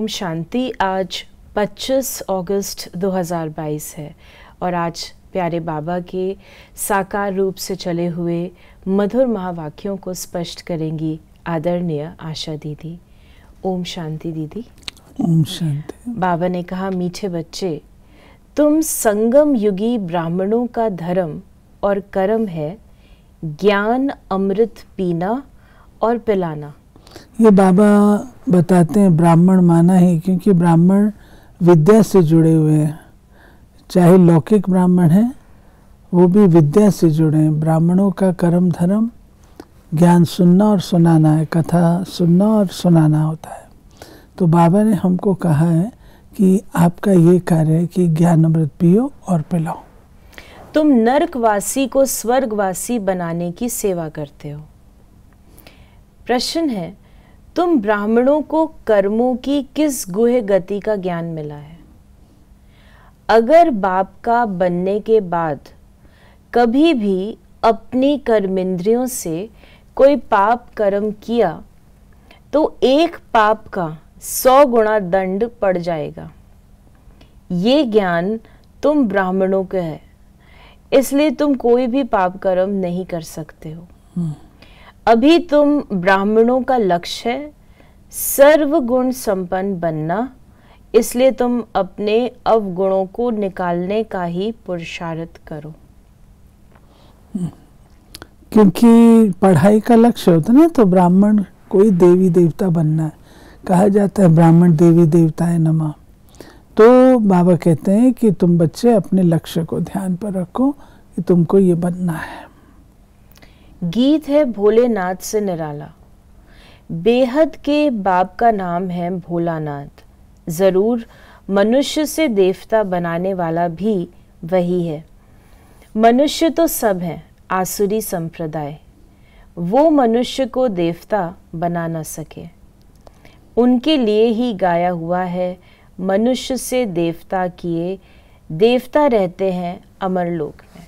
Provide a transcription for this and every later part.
ओम शांति आज 25 अगस्त 2022 है और आज प्यारे बाबा के साकार रूप से चले हुए मधुर महावाक्यों को स्पष्ट करेंगी आदरणीय आशा दीदी ओम शांति दीदी ओम शांति बाबा ने कहा मीठे बच्चे तुम संगम युगी ब्राह्मणों का धर्म और कर्म है ज्ञान अमृत पीना और पिलाना ये बाबा बताते हैं ब्राह्मण माना ही क्योंकि ब्राह्मण विद्या से जुड़े हुए हैं चाहे लौकिक ब्राह्मण हैं वो भी विद्या से जुड़े हैं ब्राह्मणों का कर्म धर्म ज्ञान सुनना और सुनाना है कथा सुनना और सुनाना होता है तो बाबा ने हमको कहा है कि आपका ये कार्य है कि ज्ञान अमृत पियो और पिलाओ तुम नरकवासी को स्वर्गवासी बनाने की सेवा करते हो प्रश्न है तुम ब्राह्मणों को कर्मों की किस गुहे गति का ज्ञान मिला है अगर बाप का बनने के बाद कभी भी अपनी कर्मिंद्रियों से कोई पाप कर्म किया तो एक पाप का सौ गुणा दंड पड़ जाएगा ये ज्ञान तुम ब्राह्मणों के है इसलिए तुम कोई भी पाप कर्म नहीं कर सकते हो hmm. अभी तुम ब्राह्मणों का लक्ष्य है सर्वगुण संपन्न बनना इसलिए तुम अपने अवगुणों को निकालने का ही पुरुषार्थ करो क्योंकि पढ़ाई का लक्ष्य होता ना तो ब्राह्मण कोई देवी देवता बनना है कहा जाता है ब्राह्मण देवी देवता है नमा तो बाबा कहते हैं कि तुम बच्चे अपने लक्ष्य को ध्यान पर रखो कि तुमको ये बनना है गीत है भोलेनाथ से निराला बेहद के बाप का नाम है भोलानाथ ज़रूर मनुष्य से देवता बनाने वाला भी वही है मनुष्य तो सब हैं आसुरी संप्रदाय वो मनुष्य को देवता बना न सके उनके लिए ही गाया हुआ है मनुष्य से देवता किए देवता रहते हैं अमर लोक में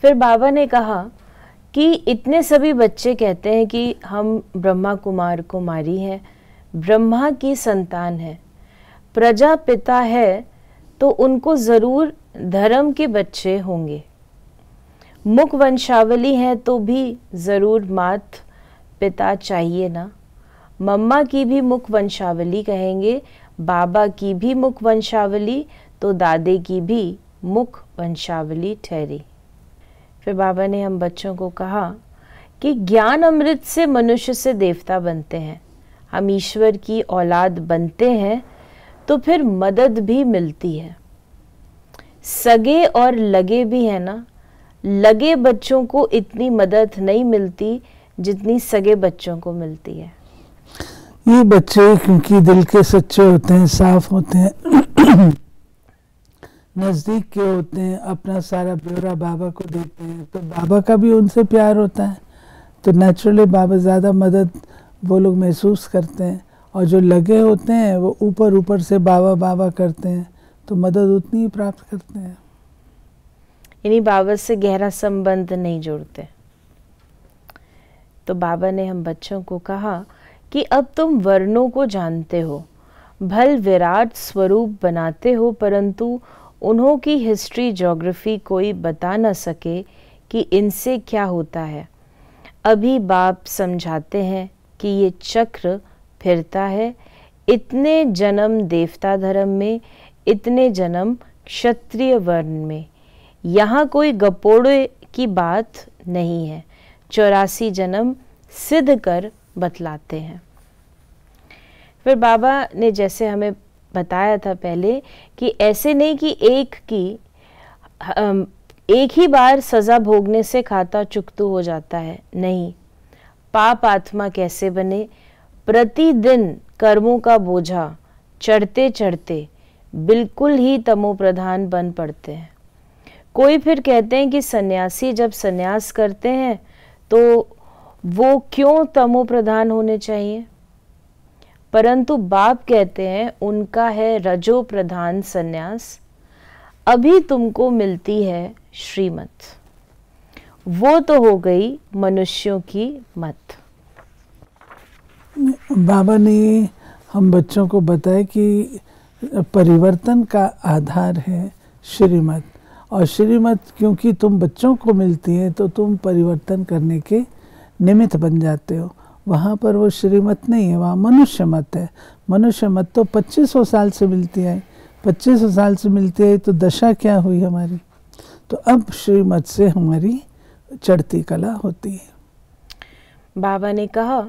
फिर बाबा ने कहा कि इतने सभी बच्चे कहते हैं कि हम ब्रह्मा कुमार कुमारी हैं ब्रह्मा की संतान है प्रजा पिता है तो उनको ज़रूर धर्म के बच्चे होंगे मुख वंशावली है तो भी ज़रूर मात पिता चाहिए ना मम्मा की भी मुख वंशावली कहेंगे बाबा की भी मुख वंशावली तो दादे की भी मुख वंशावली ठहरी फिर बाबा ने हम बच्चों को कहा कि ज्ञान अमृत से मनुष्य से देवता बनते हैं हम ईश्वर की औलाद बनते हैं तो फिर मदद भी मिलती है सगे और लगे भी है ना लगे बच्चों को इतनी मदद नहीं मिलती जितनी सगे बच्चों को मिलती है ये बच्चे क्योंकि दिल के सच्चे होते हैं साफ होते हैं नज़दीक के होते हैं अपना सारा ब्यौरा बाबा को देते हैं तो बाबा का भी उनसे प्यार होता है तो नेचुरली बाबा ज़्यादा मदद वो लोग महसूस करते हैं और जो लगे होते हैं वो ऊपर ऊपर से बाबा बाबा करते हैं तो मदद उतनी ही प्राप्त करते हैं यानी बाबा से गहरा संबंध नहीं जोड़ते तो बाबा ने हम बच्चों को कहा कि अब तुम वर्णों को जानते हो भल विराट स्वरूप बनाते हो परंतु उन्हों की हिस्ट्री जोग्राफ़ी कोई बता न सके कि इनसे क्या होता है अभी बाप समझाते हैं कि ये चक्र फिरता है इतने जन्म देवता धर्म में इतने जन्म क्षत्रिय वर्ण में यहाँ कोई गपोड़े की बात नहीं है चौरासी जन्म सिद्ध कर बतलाते हैं फिर बाबा ने जैसे हमें बताया था पहले कि ऐसे नहीं कि एक की एक ही बार सज़ा भोगने से खाता चुकतू हो जाता है नहीं पाप आत्मा कैसे बने प्रतिदिन कर्मों का बोझा चढ़ते चढ़ते बिल्कुल ही तमोप्रधान बन पड़ते हैं कोई फिर कहते हैं कि सन्यासी जब सन्यास करते हैं तो वो क्यों तमोप्रधान होने चाहिए परंतु बाप कहते हैं उनका है रजो प्रधान संन्यास अभी तुमको मिलती है श्रीमत वो तो हो गई मनुष्यों की मत बाबा ने हम बच्चों को बताया कि परिवर्तन का आधार है श्रीमत और श्रीमत क्योंकि तुम बच्चों को मिलती है तो तुम परिवर्तन करने के निमित्त बन जाते हो वहाँ पर वो श्रीमत नहीं है वहाँ मनुष्य मत है मनुष्य मत तो 2500 साल से मिलती आई 2500 साल से मिलती आई तो दशा क्या हुई हमारी तो अब श्रीमत से हमारी चढ़ती कला होती है बाबा ने कहा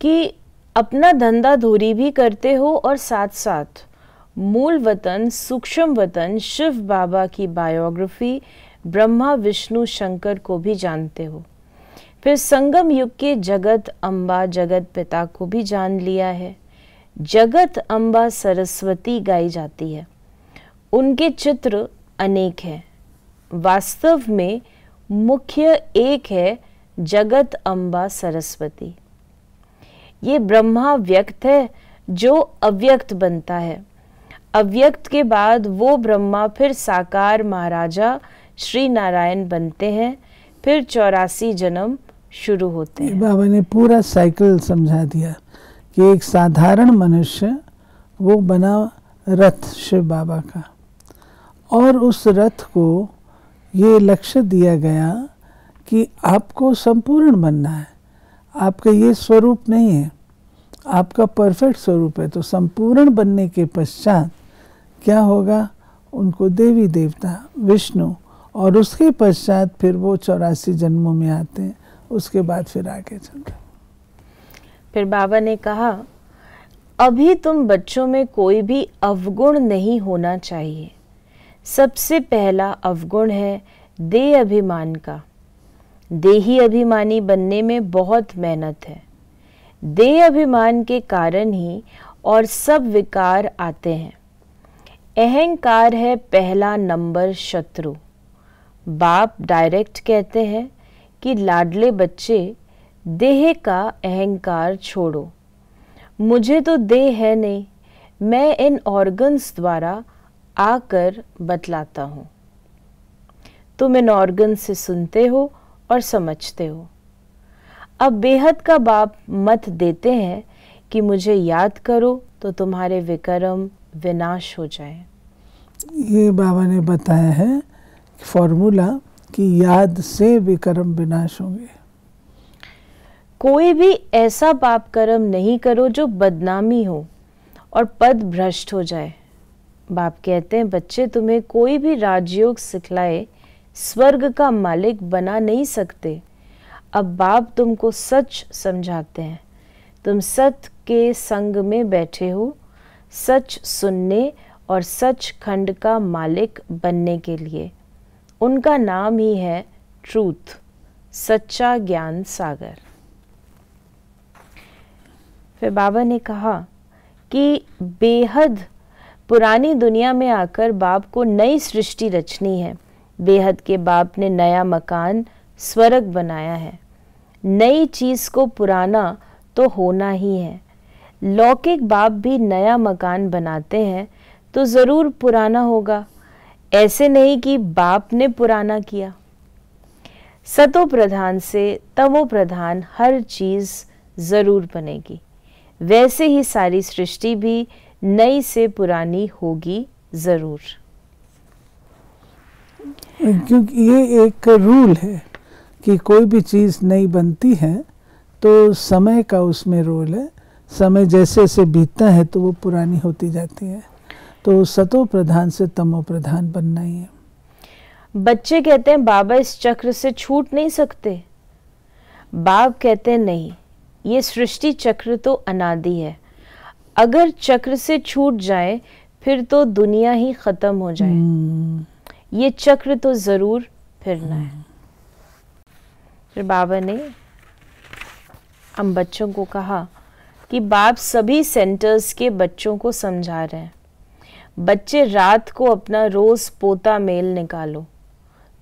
कि अपना धंधा धोरी भी करते हो और साथ साथ मूल वतन सूक्ष्म वतन शिव बाबा की बायोग्राफी ब्रह्मा विष्णु शंकर को भी जानते हो फिर संगम युग के जगत अम्बा जगत पिता को भी जान लिया है जगत अम्बा सरस्वती गाई जाती है उनके चित्र अनेक हैं वास्तव में मुख्य एक है जगत अम्बा सरस्वती ये ब्रह्मा व्यक्त है जो अव्यक्त बनता है अव्यक्त के बाद वो ब्रह्मा फिर साकार महाराजा श्री नारायण बनते हैं फिर चौरासी जन्म शुरू होते हैं बाबा ने पूरा साइकिल समझा दिया कि एक साधारण मनुष्य वो बना रथ शिव बाबा का और उस रथ को ये लक्ष्य दिया गया कि आपको संपूर्ण बनना है आपका ये स्वरूप नहीं है आपका परफेक्ट स्वरूप है तो संपूर्ण बनने के पश्चात क्या होगा उनको देवी देवता विष्णु और उसके पश्चात फिर वो चौरासी जन्मों में आते हैं उसके बाद फिर आगे चल फिर बाबा ने कहा अभी तुम बच्चों में कोई भी अवगुण नहीं होना चाहिए सबसे पहला अवगुण है दे अभिमान का देही अभिमानी बनने में बहुत मेहनत है दे अभिमान के कारण ही और सब विकार आते हैं अहंकार है पहला नंबर शत्रु बाप डायरेक्ट कहते हैं कि लाडले बच्चे देह का अहंकार छोड़ो मुझे तो देह है नहीं मैं इन ऑर्गन्स द्वारा आकर बतलाता हूँ तुम इन ऑर्गन से सुनते हो और समझते हो अब बेहद का बाप मत देते हैं कि मुझे याद करो तो तुम्हारे विकर्म विनाश हो जाए ये बाबा ने बताया है फॉर्मूला कि याद से विकर्म विनाश होंगे कोई भी ऐसा पाप कर्म नहीं करो जो बदनामी हो और पद भ्रष्ट हो जाए बाप कहते हैं बच्चे तुम्हें कोई भी राजयोग सिखलाए स्वर्ग का मालिक बना नहीं सकते अब बाप तुमको सच समझाते हैं तुम सत के संग में बैठे हो सच सुनने और सच खंड का मालिक बनने के लिए उनका नाम ही है ट्रूथ सच्चा ज्ञान सागर फिर बाबा ने कहा कि बेहद पुरानी दुनिया में आकर बाप को नई सृष्टि रचनी है बेहद के बाप ने नया मकान स्वर्ग बनाया है नई चीज़ को पुराना तो होना ही है लौकिक बाप भी नया मकान बनाते हैं तो ज़रूर पुराना होगा ऐसे नहीं कि बाप ने पुराना किया सतो प्रधान से तवो प्रधान हर चीज़ ज़रूर बनेगी वैसे ही सारी सृष्टि भी नई से पुरानी होगी ज़रूर क्योंकि ये एक रूल है कि कोई भी चीज़ नई बनती है तो समय का उसमें रोल है समय जैसे जैसे बीतता है तो वो पुरानी होती जाती है तो सतो प्रधान से तमो प्रधान बनना ही है बच्चे कहते हैं बाबा इस चक्र से छूट नहीं सकते बाप कहते हैं नहीं ये सृष्टि चक्र तो अनादि है अगर चक्र से छूट जाए फिर तो दुनिया ही खत्म हो जाए हम्म। ये चक्र तो जरूर फिरना है हम्म। फिर बाबा ने हम बच्चों को कहा कि बाप सभी सेंटर्स के बच्चों को समझा रहे हैं बच्चे रात को अपना रोज़ पोता मेल निकालो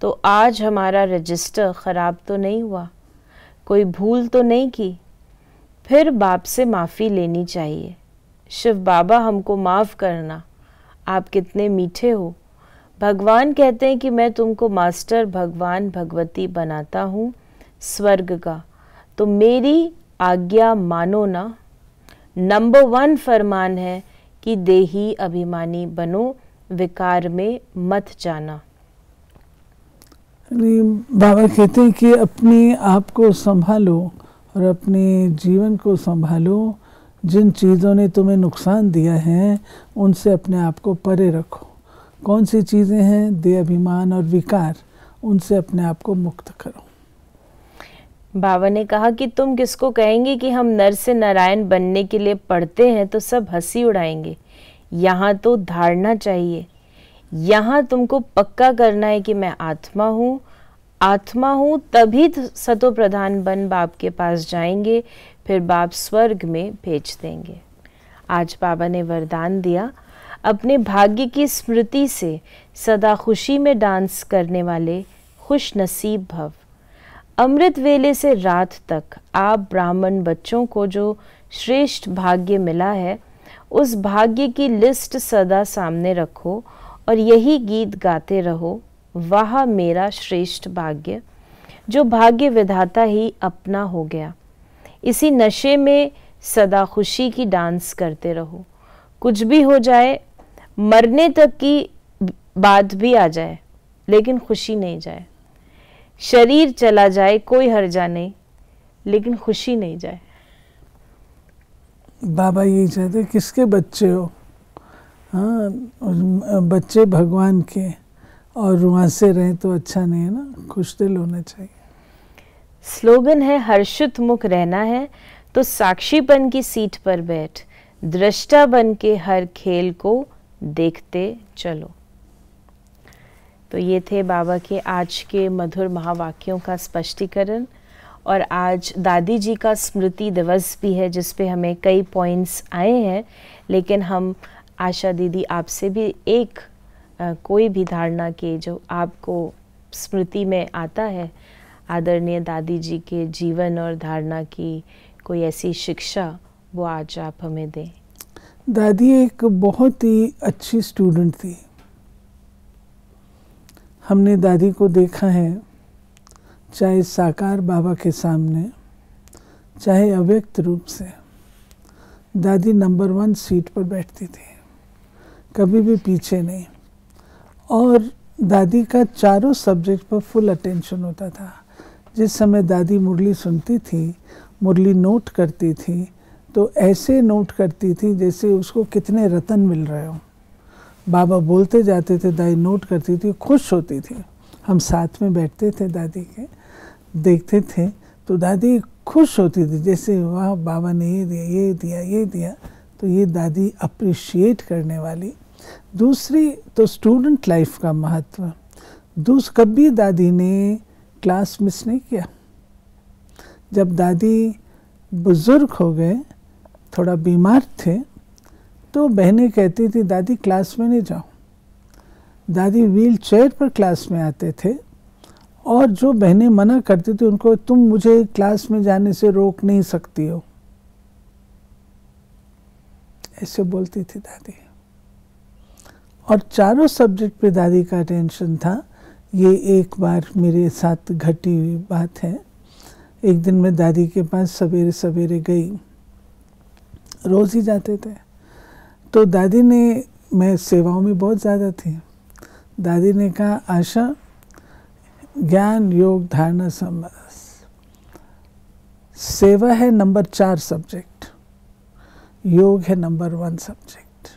तो आज हमारा रजिस्टर ख़राब तो नहीं हुआ कोई भूल तो नहीं की फिर बाप से माफ़ी लेनी चाहिए शिव बाबा हमको माफ़ करना आप कितने मीठे हो भगवान कहते हैं कि मैं तुमको मास्टर भगवान भगवती बनाता हूँ स्वर्ग का तो मेरी आज्ञा मानो ना नंबर वन फरमान है कि देही अभिमानी बनो विकार में मत जाना बाबा कहते हैं कि अपने आप को संभालो और अपने जीवन को संभालो जिन चीज़ों ने तुम्हें नुकसान दिया है उनसे अपने आप को परे रखो कौन सी चीज़ें हैं दे अभिमान और विकार उनसे अपने आप को मुक्त करो बाबा ने कहा कि तुम किसको कहेंगे कि हम नर से नारायण बनने के लिए पढ़ते हैं तो सब हंसी उड़ाएंगे यहाँ तो धारणा चाहिए यहाँ तुमको पक्का करना है कि मैं आत्मा हूँ आत्मा हूँ तभी तो सतो प्रधान बन बाप के पास जाएंगे फिर बाप स्वर्ग में भेज देंगे आज बाबा ने वरदान दिया अपने भाग्य की स्मृति से सदा खुशी में डांस करने वाले खुश नसीब भव अमृत वेले से रात तक आप ब्राह्मण बच्चों को जो श्रेष्ठ भाग्य मिला है उस भाग्य की लिस्ट सदा सामने रखो और यही गीत गाते रहो वह मेरा श्रेष्ठ भाग्य जो भाग्य विधाता ही अपना हो गया इसी नशे में सदा खुशी की डांस करते रहो कुछ भी हो जाए मरने तक की बात भी आ जाए लेकिन खुशी नहीं जाए शरीर चला जाए कोई हर्जा नहीं लेकिन खुशी नहीं जाए बाबा यही चाहते किसके बच्चे हो हाँ बच्चे भगवान के और वहाँ से रहे तो अच्छा नहीं है ना खुश दिल होना चाहिए स्लोगन है हर्षित मुख रहना है तो साक्षीपन की सीट पर बैठ दृष्टा बन के हर खेल को देखते चलो तो ये थे बाबा के आज के मधुर महावाक्यों का स्पष्टीकरण और आज दादी जी का स्मृति दिवस भी है जिस पे हमें कई पॉइंट्स आए हैं लेकिन हम आशा दीदी आपसे भी एक आ, कोई भी धारणा के जो आपको स्मृति में आता है आदरणीय दादी जी के जीवन और धारणा की कोई ऐसी शिक्षा वो आज आप हमें दें दादी एक बहुत ही अच्छी स्टूडेंट थी हमने दादी को देखा है चाहे साकार बाबा के सामने चाहे अव्यक्त रूप से दादी नंबर वन सीट पर बैठती थी कभी भी पीछे नहीं और दादी का चारों सब्जेक्ट पर फुल अटेंशन होता था जिस समय दादी मुरली सुनती थी मुरली नोट करती थी तो ऐसे नोट करती थी जैसे उसको कितने रतन मिल रहे हों बाबा बोलते जाते थे दादी नोट करती थी खुश होती थी हम साथ में बैठते थे दादी के देखते थे तो दादी खुश होती थी जैसे वाह बाबा ने ये दिया ये दिया ये दिया तो ये दादी अप्रिशिएट करने वाली दूसरी तो स्टूडेंट लाइफ का महत्व दूस कभी दादी ने क्लास मिस नहीं किया जब दादी बुज़ुर्ग हो गए थोड़ा बीमार थे तो बहनें कहती थी दादी क्लास में नहीं जाओ दादी व्हील चेयर पर क्लास में आते थे और जो बहनें मना करती थी उनको तुम मुझे क्लास में जाने से रोक नहीं सकती हो ऐसे बोलती थी दादी और चारों सब्जेक्ट पे दादी का टेंशन था ये एक बार मेरे साथ घटी हुई बात है एक दिन मैं दादी के पास सवेरे सवेरे गई रोज़ ही जाते थे तो दादी ने मैं सेवाओं में बहुत ज़्यादा थी दादी ने कहा आशा ज्ञान योग धारणा समास सेवा है नंबर चार सब्जेक्ट योग है नंबर वन सब्जेक्ट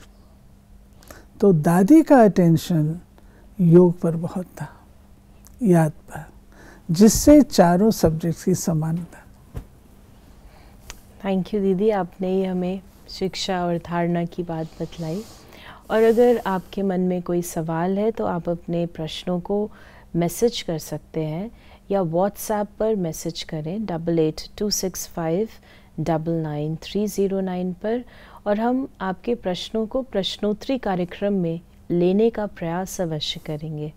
तो दादी का अटेंशन योग पर बहुत था याद पर जिससे चारों सब्जेक्ट्स की समानता थैंक यू दीदी आपने ही हमें शिक्षा और धारणा की बात बतलाई और अगर आपके मन में कोई सवाल है तो आप अपने प्रश्नों को मैसेज कर सकते हैं या व्हाट्सएप पर मैसेज करें double eight two six five double nine three zero nine पर और हम आपके प्रश्नों को प्रश्नोत्तरी कार्यक्रम में लेने का प्रयास अवश्य करेंगे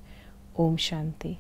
ओम शांति